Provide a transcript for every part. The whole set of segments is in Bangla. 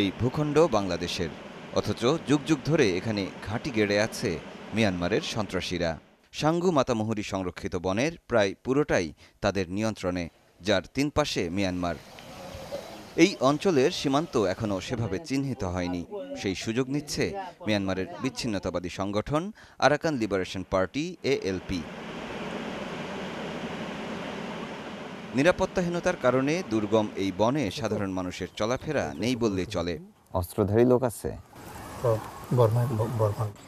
এই ভূখণ্ড বাংলাদেশের অথচ যুগ যুগ ধরে এখানে ঘাঁটি গেড়ে আছে মিয়ানমারের সন্ত্রাসীরা সাঙ্গু মাতামুহুরি সংরক্ষিত বনের প্রায় পুরোটাই তাদের নিয়ন্ত্রণে যার তিন পাশে মিয়ানমার এই অঞ্চলের সীমান্ত এখনও সেভাবে চিহ্নিত হয়নি সেই সুযোগ নিচ্ছে মিয়ানমারের বিচ্ছিন্নতাবাদী সংগঠন আরাকান লিবারেশন পার্টি এএলপি নিরাপত্তাহীনতার কারণে দুর্গম এই বনে সাধারণ মানুষের চলাফেরা নেই বললে চলে অস্ত্রধারী লোক আছে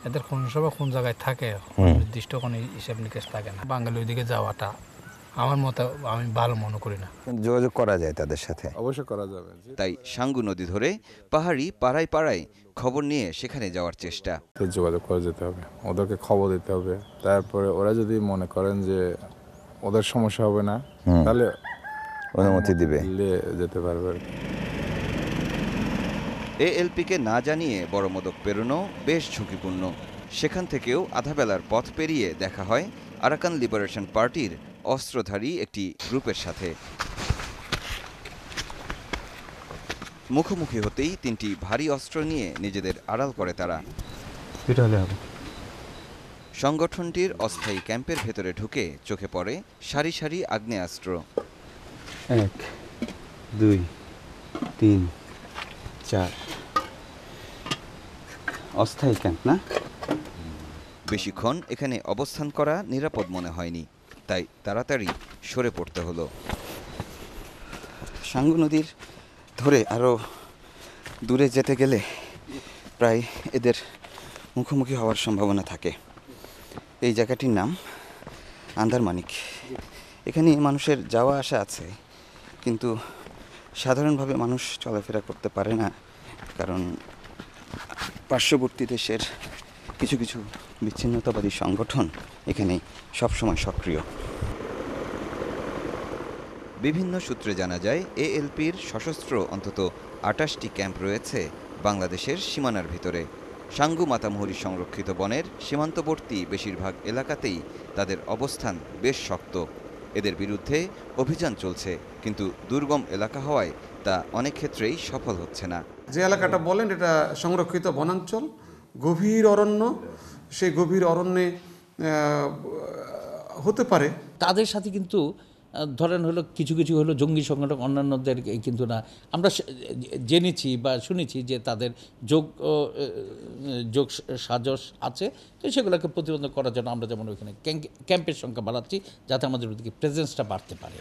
এদের কোন সবাই কোন জায়গায় থাকে নির্দিষ্ট কোনো হিসাব নিকেশ থাকে না বাঙালি ওইদিকে যাওয়াটা আমার মতে আমি ভালো মনে করি না যোগাযোগ করা যায় তাদের সাথে অবশ্যই করা যাবে তাই সাঙ্গু নদী ধরে পাহাড়ি পাড়ায় পাড়ায় খবর নিয়ে সেখানে যাওয়ার চেষ্টা যোগাযোগ করা যেতে হবে ওদেরকে খবর দিতে হবে তারপরে ওরা যদি মনে করেন যে ওদের সমস্যা হবে না তাহলে অনুমতি দিবে যেতে পারবে এএলপিকে না জানিয়ে বড় মদক পেরোনো বেশ ঝুঁকিপূর্ণ সেখান থেকেও আধাবেলার পথ পেরিয়ে দেখা হয় আরাকান লিবারেশন পার্টির অস্ত্রধারী একটি গ্রুপের সাথে মুখোমুখি হতেই তিনটি ভারী অস্ত্র নিয়ে নিজেদের আড়াল করে তারা এটা হলে হবে সংগঠনটির অস্থায়ী ক্যাম্পের ভেতরে ঢুকে চোখে পড়ে সারি সারি আগ্নেয়াস্ত্র এক দুই তিন চার অস্থায়ী ক্যাম্প না বেশিক্ষণ এখানে অবস্থান করা নিরাপদ মনে হয়নি তাই তাড়াতাড়ি সরে পড়তে হলো সাঙ্গু নদীর ধরে আরও দূরে যেতে গেলে প্রায় এদের মুখোমুখি হওয়ার সম্ভাবনা থাকে এই জায়গাটির নাম আন্দারমানিক এখানে মানুষের যাওয়া আসা আছে কিন্তু সাধারণভাবে মানুষ চলাফেরা করতে পারে না কারণ পার্শ্ববর্তী দেশের কিছু কিছু বিচ্ছিন্নতাবাদী সংগঠন এখানে সবসময় সক্রিয় বিভিন্ন সূত্রে জানা যায় এএলপির সশস্ত্র অন্তত আটাশটি ক্যাম্প রয়েছে বাংলাদেশের সীমানার ভিতরে সাঙ্গু মাতামুহুরি সংরক্ষিত বনের সীমান্তবর্তী বেশিরভাগ এলাকাতেই তাদের অবস্থান বেশ শক্ত এদের বিরুদ্ধে অভিযান চলছে কিন্তু দুর্গম এলাকা হওয়ায় তা অনেক ক্ষেত্রেই সফল হচ্ছে না যে এলাকাটা বলেন এটা সংরক্ষিত বনাঞ্চল গভীর অরণ্য সেই গভীর অরণ্যে হতে পারে তাদের সাথে কিন্তু ধরেন হলো কিছু কিছু হলো জঙ্গি সংগঠন অন্যান্যদের কিন্তু না আমরা জেনেছি বা শুনেছি যে তাদের যোগ যোগ সাজস আছে তো সেগুলোকে প্রতিবন্ধক করার জন্য আমরা যেমন ওইখানে ক্যাম্পের সংখ্যা বাড়াচ্ছি যাতে আমাদের ওদিকে প্রেজেন্সটা বাড়তে পারে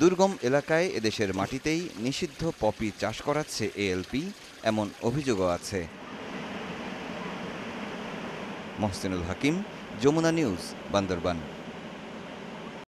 দুর্গম এলাকায় এদেশের মাটিতেই নিষিদ্ধ পপি চাষ করাচ্ছে এএলপি এমন অভিযোগও আছে মহসিনুল হাকিম যমুনা নিউজ বান্দরবান